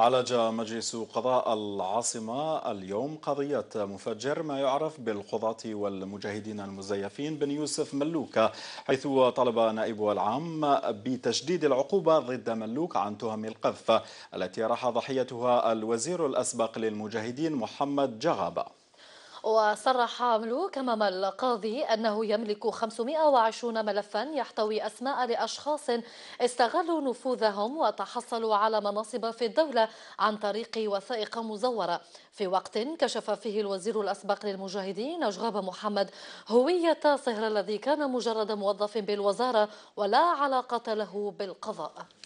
عالج مجلس قضاء العاصمة اليوم قضية مفجر ما يعرف بالقضاة والمجاهدين المزيفين بن يوسف ملوك حيث طلب نائب العام بتشديد العقوبة ضد ملوك عن تهم القذف التي راح ضحيتها الوزير الأسبق للمجاهدين محمد جغابة وصرح كمام القاضي أنه يملك 520 ملفا يحتوي أسماء لأشخاص استغلوا نفوذهم وتحصلوا على مناصب في الدولة عن طريق وثائق مزورة في وقت كشف فيه الوزير الأسبق للمجاهدين أشغاب محمد هوية صهر الذي كان مجرد موظف بالوزارة ولا علاقة له بالقضاء